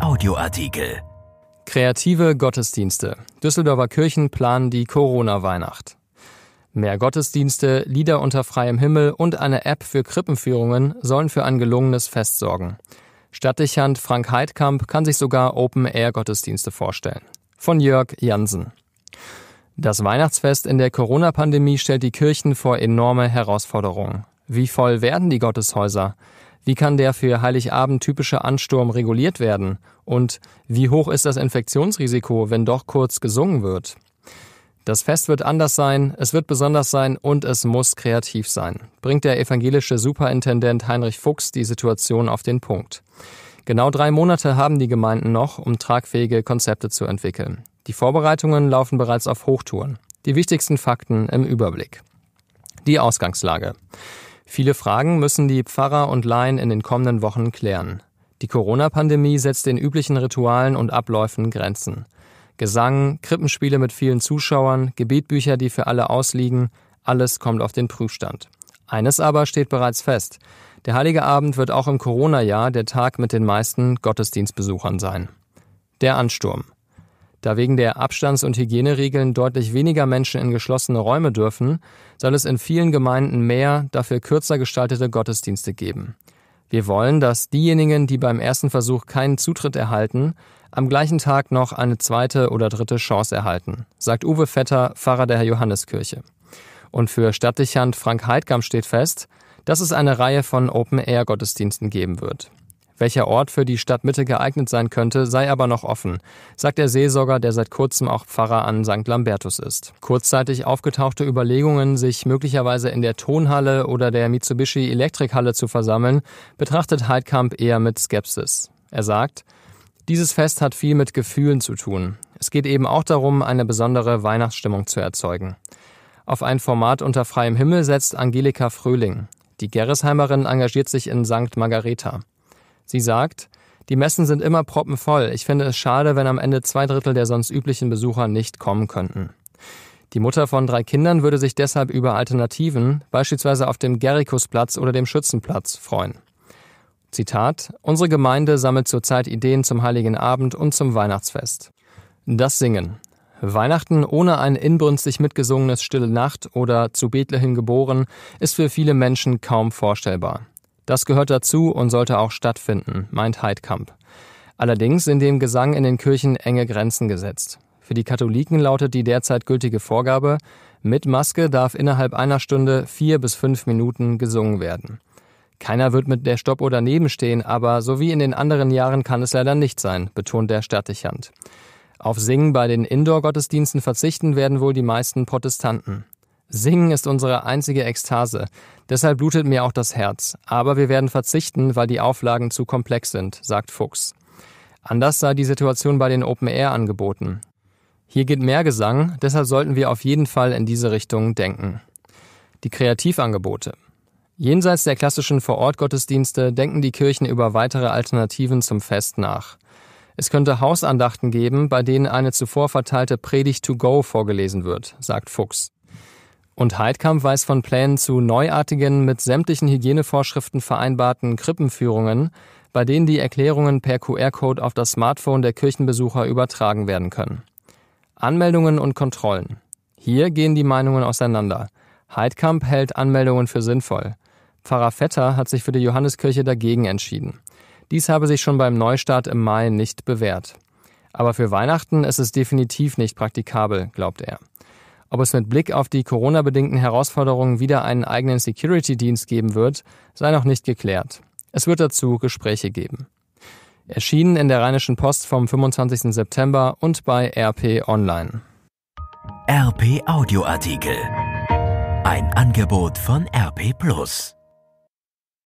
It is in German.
audioartikel Kreative Gottesdienste. Düsseldorfer Kirchen planen die Corona-Weihnacht. Mehr Gottesdienste, Lieder unter freiem Himmel und eine App für Krippenführungen sollen für ein gelungenes Fest sorgen. Stadtdichand Frank Heidkamp kann sich sogar Open-Air-Gottesdienste vorstellen. Von Jörg Jansen. Das Weihnachtsfest in der Corona-Pandemie stellt die Kirchen vor enorme Herausforderungen. Wie voll werden die Gotteshäuser? Wie kann der für Heiligabend typische Ansturm reguliert werden? Und wie hoch ist das Infektionsrisiko, wenn doch kurz gesungen wird? Das Fest wird anders sein, es wird besonders sein und es muss kreativ sein, bringt der evangelische Superintendent Heinrich Fuchs die Situation auf den Punkt. Genau drei Monate haben die Gemeinden noch, um tragfähige Konzepte zu entwickeln. Die Vorbereitungen laufen bereits auf Hochtouren. Die wichtigsten Fakten im Überblick. Die Ausgangslage. Viele Fragen müssen die Pfarrer und Laien in den kommenden Wochen klären. Die Corona-Pandemie setzt den üblichen Ritualen und Abläufen Grenzen. Gesang, Krippenspiele mit vielen Zuschauern, Gebetbücher, die für alle ausliegen, alles kommt auf den Prüfstand. Eines aber steht bereits fest. Der Heilige Abend wird auch im Corona-Jahr der Tag mit den meisten Gottesdienstbesuchern sein. Der Ansturm. Da wegen der Abstands- und Hygieneregeln deutlich weniger Menschen in geschlossene Räume dürfen, soll es in vielen Gemeinden mehr, dafür kürzer gestaltete Gottesdienste geben. Wir wollen, dass diejenigen, die beim ersten Versuch keinen Zutritt erhalten, am gleichen Tag noch eine zweite oder dritte Chance erhalten, sagt Uwe Vetter, Pfarrer der Johanneskirche. Und für Stadtdechant Frank Heidkamp steht fest, dass es eine Reihe von Open-Air-Gottesdiensten geben wird. Welcher Ort für die Stadtmitte geeignet sein könnte, sei aber noch offen, sagt der Seelsorger, der seit kurzem auch Pfarrer an St. Lambertus ist. Kurzzeitig aufgetauchte Überlegungen, sich möglicherweise in der Tonhalle oder der Mitsubishi Elektrikhalle zu versammeln, betrachtet Heidkamp eher mit Skepsis. Er sagt, dieses Fest hat viel mit Gefühlen zu tun. Es geht eben auch darum, eine besondere Weihnachtsstimmung zu erzeugen. Auf ein Format unter freiem Himmel setzt Angelika Fröhling. Die Gerresheimerin engagiert sich in St. Margareta. Sie sagt, die Messen sind immer proppenvoll. Ich finde es schade, wenn am Ende zwei Drittel der sonst üblichen Besucher nicht kommen könnten. Die Mutter von drei Kindern würde sich deshalb über Alternativen, beispielsweise auf dem Gerikusplatz oder dem Schützenplatz, freuen. Zitat: Unsere Gemeinde sammelt zurzeit Ideen zum Heiligen Abend und zum Weihnachtsfest. Das Singen. Weihnachten ohne ein inbrünstig mitgesungenes Stille Nacht oder zu Bethlehem geboren ist für viele Menschen kaum vorstellbar. Das gehört dazu und sollte auch stattfinden, meint Heidkamp. Allerdings sind dem Gesang in den Kirchen enge Grenzen gesetzt. Für die Katholiken lautet die derzeit gültige Vorgabe, mit Maske darf innerhalb einer Stunde vier bis fünf Minuten gesungen werden. Keiner wird mit der Stopp oder nebenstehen, aber so wie in den anderen Jahren kann es leider nicht sein, betont der Stadtdechant. Auf Singen bei den Indoor-Gottesdiensten verzichten werden wohl die meisten Protestanten. Singen ist unsere einzige Ekstase. Deshalb blutet mir auch das Herz. Aber wir werden verzichten, weil die Auflagen zu komplex sind, sagt Fuchs. Anders sei die Situation bei den Open-Air-Angeboten. Hier geht mehr Gesang, deshalb sollten wir auf jeden Fall in diese Richtung denken. Die Kreativangebote. Jenseits der klassischen Vorortgottesdienste denken die Kirchen über weitere Alternativen zum Fest nach. Es könnte Hausandachten geben, bei denen eine zuvor verteilte Predigt to go vorgelesen wird, sagt Fuchs. Und Heidkamp weiß von Plänen zu neuartigen, mit sämtlichen Hygienevorschriften vereinbarten Krippenführungen, bei denen die Erklärungen per QR-Code auf das Smartphone der Kirchenbesucher übertragen werden können. Anmeldungen und Kontrollen. Hier gehen die Meinungen auseinander. Heidkamp hält Anmeldungen für sinnvoll. Pfarrer Vetter hat sich für die Johanneskirche dagegen entschieden. Dies habe sich schon beim Neustart im Mai nicht bewährt. Aber für Weihnachten ist es definitiv nicht praktikabel, glaubt er. Ob es mit Blick auf die Corona-bedingten Herausforderungen wieder einen eigenen Security-Dienst geben wird, sei noch nicht geklärt. Es wird dazu Gespräche geben. Erschienen in der Rheinischen Post vom 25. September und bei RP Online. RP Audioartikel. Ein Angebot von RP Plus.